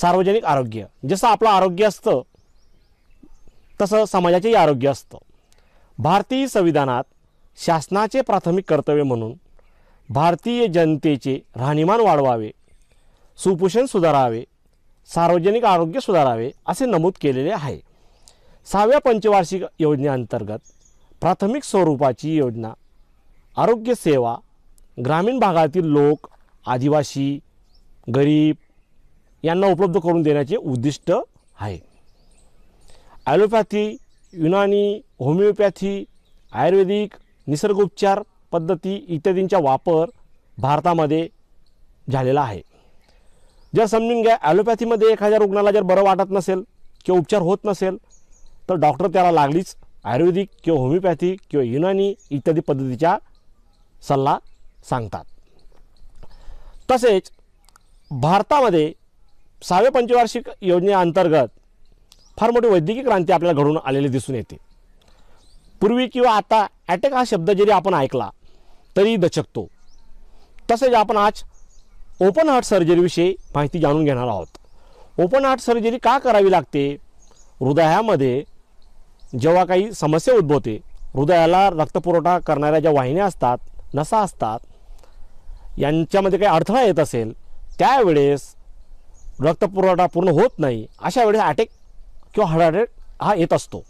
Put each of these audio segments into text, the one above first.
सार्वजनिक आरोग्य जसं आपलं आरोग्य असतं तसं समाजाचेही आरोग्य असतं भारतीय संविधानात शासनाचे प्राथमिक कर्तव्य म्हणून भारतीय जनतेचे राहणीमान वाढवावे सुपोषण सुधारावे सार्वजनिक आरोग्य सुधारावे असे नमूद केलेले आहे सहाव्या पंचवार्षिक योजनेअंतर्गत प्राथमिक स्वरूपाची योजना आरोग्यसेवा ग्रामीण भागातील लोक आदिवासी गरीब यांना उपलब्ध करून देण्याचे उद्दिष्ट आहे ॲलोपॅथी युनानी होमिओपॅथी आयुर्वेदिक निसर्गोपचार पद्धती इत्यादींचा वापर भारतामध्ये झालेला आहे जर समजून घ्या ॲलोपॅथीमध्ये एखाद्या रुग्णाला जर बरं वाटत नसेल किंवा उपचार होत नसेल तर डॉक्टर त्याला लागलीच आयुर्वेदिक किंवा होमिओपॅथी किंवा युनानी इत्यादी पद्धतीचा सल्ला सांगतात तसेच भारतामध्ये सहाव्या पंचवार्षिक योजनेअंतर्गत फार मोठी वैद्यकीय क्रांती आपल्याला घडून आलेली दिसून येते पूर्वी किंवा आता ॲटॅक हा शब्द जरी आपण ऐकला तरी दचकतो तसेच आपण आज ओपन हार्ट सर्जरीविषयी माहिती जाणून घेणार आहोत ओपन हार्ट सर्जरी का करावी लागते हृदयामध्ये जेव्हा काही समस्या उद्भवते हृदयाला रक्तपुरवठा करणाऱ्या ज्या वाहिन्या असतात नसा असतात यांच्यामध्ये काही अडथळा येत असेल त्यावेळेस रक्तपुरवठा पूर्ण होत नाही अशा वेळेस अटॅक किंवा हार्ट अटॅक हा येत असतो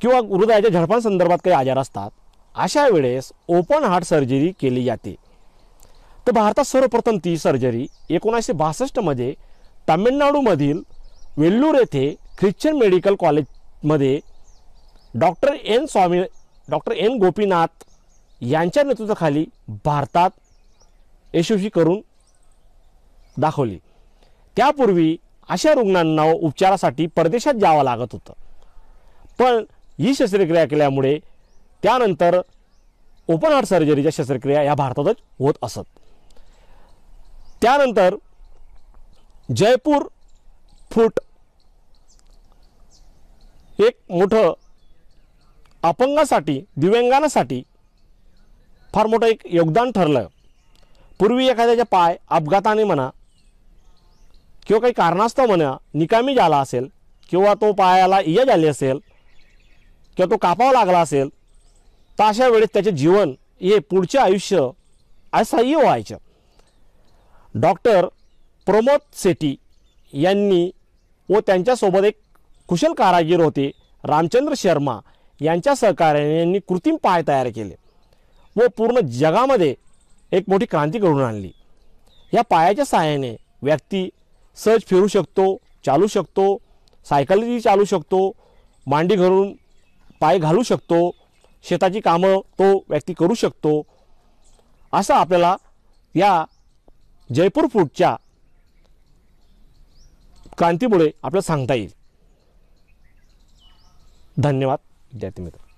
किंवा हृदयाच्या झडपांसंदर्भात काही आजार असतात अशा वेळेस ओपन हार्ट सर्जरी केली जाते तर भारतात सर्वप्रथम ती सर्जरी एकोणीसशे बासष्टमध्ये तामिळनाडूमधील वेल्लूर येथे ख्रिश्चन मेडिकल कॉलेजमध्ये doctor N Swami doctor N Gopinath यांच्या नेतृत्वाखाली भारतात यशस्वी करून दाखवली त्यापूर्वी अशा रुग्णांना उपचारासाठी परदेशात जावं लागत होतं पण ही शस्त्रक्रिया केल्यामुळे त्यानंतर ओपन हार्ट सर्जरीच्या शस्त्रक्रिया या भारतातच होत असत त्यानंतर जयपूर फूट एक मोठं अपंगासाठी दिव्यांगांसाठी फार मोठं एक योगदान ठरलं पूर्वी एखाद्याच्या पाय अपघाताने म्हणा किंवा काही कारणास्तव म्हणा निकामी झाला असेल किंवा तो पायाला इजा झाली असेल किंवा तो कापावा लागला असेल तर अशा वेळेस त्याचे जीवन हे पुढचे आयुष्य असह्य व्हायचं डॉक्टर प्रमोद शेट्टी यांनी व त्यांच्यासोबत एक कुशल कारागीर होते रामचंद्र शर्मा यांच्या सहकार्याने यांनी कृत्रिम पाय तयार केले व पूर्ण जगामध्ये एक मोठी क्रांती घडून आणली या पायाच्या सहाय्याने व्यक्ती सहज फिरू शकतो चालू शकतो सायकलही चालू शकतो मांडी घरून पाय घालू शकतो शेताची कामं तो व्यक्ती करू शकतो असं आपल्याला या जयपूर फूडच्या क्रांतीमुळे आपल्याला सांगता येईल धन्यवाद विद्यार्थी मित्र